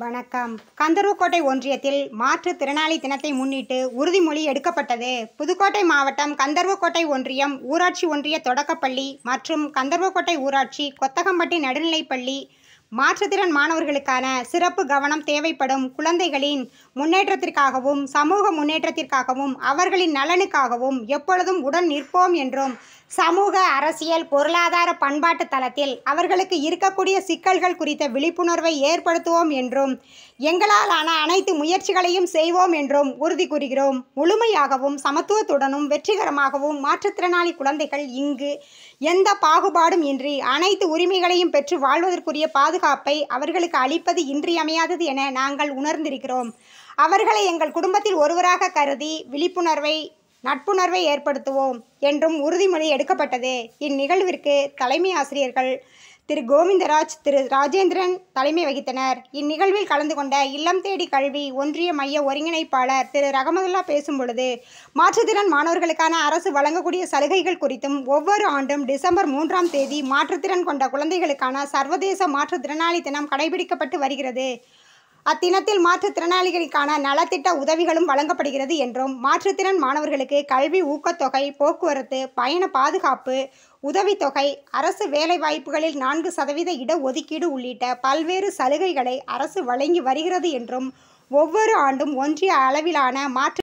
வணக்கம் கந்தரூக்கோட்டை ஒன்றியத்தில் மாற்றுத்திறனாளி தினத்தை முன்னிட்டு உறுதிமொழி எடுக்கப்பட்டது புதுக்கோட்டை மாவட்டம் கந்தர்வக்கோட்டை ஒன்றியம் ஊராட்சி ஒன்றிய தொடக்கப்பள்ளி மற்றும் கந்தர்வக்கோட்டை ஊராட்சி கொத்தகம்பட்டி நடுநிலைப்பள்ளி மாற்றுத்திறன் மாணவர்களுக்கான சிறப்பு கவனம் தேவைப்படும் குழந்தைகளின் முன்னேற்றத்திற்காகவும் சமூக முன்னேற்றத்திற்காகவும் அவர்களின் நலனுக்காகவும் எப்பொழுதும் உடன் நிற்போம் என்றும் சமூக அரசியல் பொருளாதார பண்பாட்டு தளத்தில் அவர்களுக்கு இருக்கக்கூடிய சிக்கல்கள் குறித்த விழிப்புணர்வை ஏற்படுத்துவோம் என்றும் எங்களாலான அனைத்து முயற்சிகளையும் செய்வோம் என்றும் உறுதி கூறுகிறோம் முழுமையாகவும் சமத்துவத்துடனும் வெற்றிகரமாகவும் மாற்றுத்திறனாளி குழந்தைகள் இங்கு எந்த பாகுபாடும் இன்றி அனைத்து உரிமைகளையும் பெற்று வாழ்வதற்குரிய பாதுகாப்பை அவர்களுக்கு அளிப்பது இன்றியமையாதது என நாங்கள் உணர்ந்திருக்கிறோம் அவர்களை எங்கள் குடும்பத்தில் ஒருவராக கருதி விழிப்புணர்வை நட்புணர்வை ஏற்படுத்துவோம் என்றும் உறுதிமொழி எடுக்கப்பட்டது இந்நிகழ்விற்கு தலைமை ஆசிரியர்கள் திரு கோவிந்தராஜ் திரு ராஜேந்திரன் தலைமை வகித்தனர் இந்நிகழ்வில் கலந்து கொண்ட இல்லம் தேடி கல்வி ஒன்றிய மைய ஒருங்கிணைப்பாளர் திரு ரகமதுல்லா பேசும் பொழுது மாற்றுத்திறன் மாணவர்களுக்கான அரசு வழங்கக்கூடிய சலுகைகள் குறித்தும் ஒவ்வொரு ஆண்டும் டிசம்பர் மூன்றாம் தேதி மாற்றுத்திறன் கொண்ட குழந்தைகளுக்கான சர்வதேச மாற்றுத்திறனாளி தினம் கடைபிடிக்கப்பட்டு வருகிறது அத்தினத்தில் மாற்றுத்திறனாளிகளுக்கான நலத்திட்ட உதவிகளும் வழங்கப்படுகிறது என்றும் மாற்றுத்திறன் மாணவர்களுக்கு கல்வி ஊக்கத்தொகை போக்குவரத்து பயண பாதுகாப்பு உதவித்தொகை அரசு வேலைவாய்ப்புகளில் நான்கு சதவீத இடஒதுக்கீடு உள்ளிட்ட பல்வேறு சலுகைகளை அரசு வழங்கி வருகிறது என்றும் ஒவ்வொரு ஆண்டும் ஒன்றிய அளவிலான மாற்று